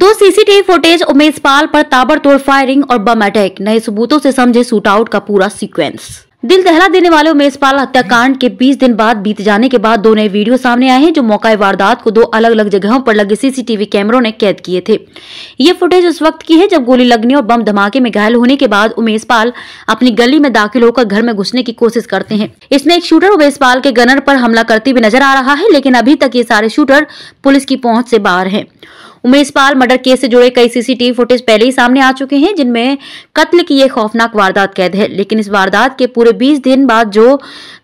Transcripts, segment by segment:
दो CCTV footage Umesh पाल पर ताबड़तोड़ फायरिंग और बम अटैक नए सबूतों से समझे शूटआउट का पूरा सीक्वेंस दिल दहला देने वाले उमेश पाल हत्याकांड के 20 दिन बाद बीत जाने के बाद दो नए वीडियो सामने आए हैं जो मौका वारदात को दो अलग अलग जगहों पर लगे सीसीटीवी कैमरों ने कैद किए थे ये फुटेज उस वक्त की है जब गोली लगने और बम धमाके में घायल होने के बाद उमेश पाल अपनी गली में दाखिल होकर घर में घुसने की कोशिश करते हैं इसमें एक शूटर उमेश पाल के गनर पर हमला करते हुए नजर आ रहा है लेकिन अभी तक ये सारे शूटर पुलिस की पहुँच से बाहर है उमेश पाल मर्डर केस से जुड़े कई सीसीटीवी फुटेज पहले ही सामने आ चुके हैं जिनमें कत्ल की यह खौफनाक वारदात कैद है लेकिन इस वारदात के पूरे बीस दिन बाद जो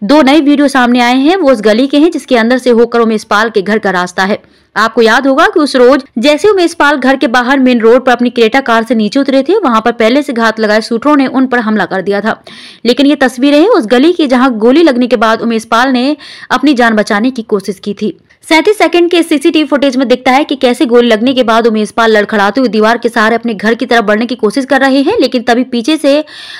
दो नए वीडियो सामने आए हैं वो उस गली के हैं जिसके अंदर से होकर उमेश पाल के घर का रास्ता है आपको याद होगा कि उस रोज जैसे उमेश पाल घर के बाहर मेन रोड पर अपनी क्रेटा कार से नीचे उतरे थे वहां पर पहले से घात लगाए सूटरों ने उन पर हमला कर दिया था लेकिन ये तस्वीरें हैं उस गली की जहां गोली लगने के बाद उमेश पाल ने अपनी जान बचाने की कोशिश की थी सैंतीस सेकंड के सीसीटीवी फुटेज में दिखता है कि कैसे गोली लगने के बाद उमेश पाल लड़खड़ाते हुए दीवार के सहारे अपने घर की तरफ बढ़ने की कोशिश कर रहे हैं लेकिन तभी पीछे से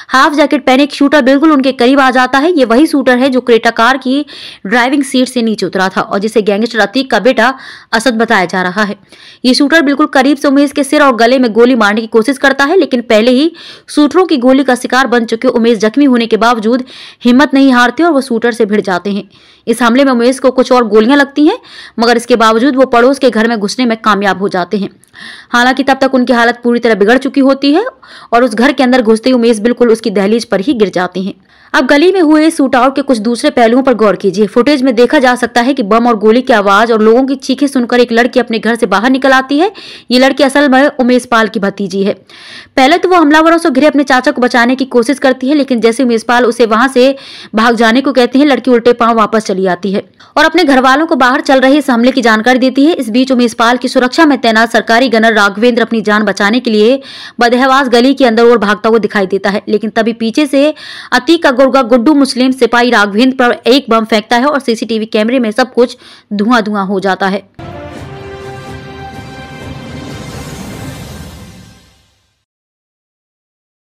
हाफ जैकेट पहने एक शूटर बिल्कुल उनके करीब आ जाता है ये वही शूटर है जो क्रेटा कार की ड्राइविंग सीट से नीचे उतरा था और जिसे गैंगस्टर अतीक का बेटा असद बताया जा रहा है ये शूटर बिल्कुल करीब से उमेश के सिर और गले में गोली मारने की कोशिश करता है लेकिन पहले ही शूटरों की गोली का शिकार बन चुके उमेश जख्मी होने के बावजूद हिम्मत नहीं हारते और वो शूटर से भिड़ जाते हैं इस हमले में उमेश को कुछ और गोलियां लगती हैं मगर इसके बावजूद वो पड़ोस के घर में घुसने में कामयाब हो जाते हैं हालांकि तब तक उनकी हालत पूरी तरह बिगड़ चुकी होती है और उस घर के अंदर घुसते ही उमेश बिल्कुल उसकी दहलीज पर ही गिर जाते हैं अब गली में हुए सूट आउट के कुछ दूसरे पहलुओं पर गौर कीजिए फुटेज में देखा जा सकता है कि बम और गोली की आवाज और लोगों की चीखें सुनकर एक लड़की अपने घर से बाहर निकल आती है ये लड़की असल में उमेश पाल की भतीजी है पहले तो वो हमलावरों से घिरे अपने चाचा को बचाने की कोशिश करती है लेकिन जैसे उमेश पाल उसे वहां से भाग जाने को कहते हैं लड़की उल्टे पांव वापस चली आती है और अपने घर वालों को बाहर चल रहे इस हमले की जानकारी देती है इस बीच उमेश पाल की सुरक्षा में तैनात सरकारी गनर राघवेंद्र अपनी जान बचाने के लिए बदहवास गली के अंदर ओर भागता हुआ दिखाई देता है लेकिन तभी पीछे से अतीक अगोरगा गुड्डू मुस्लिम सिपाही राघवेंद्र पर एक बम फेंकता है और सीसीटीवी कैमरे में सब कुछ धुआं धुआं हो जाता है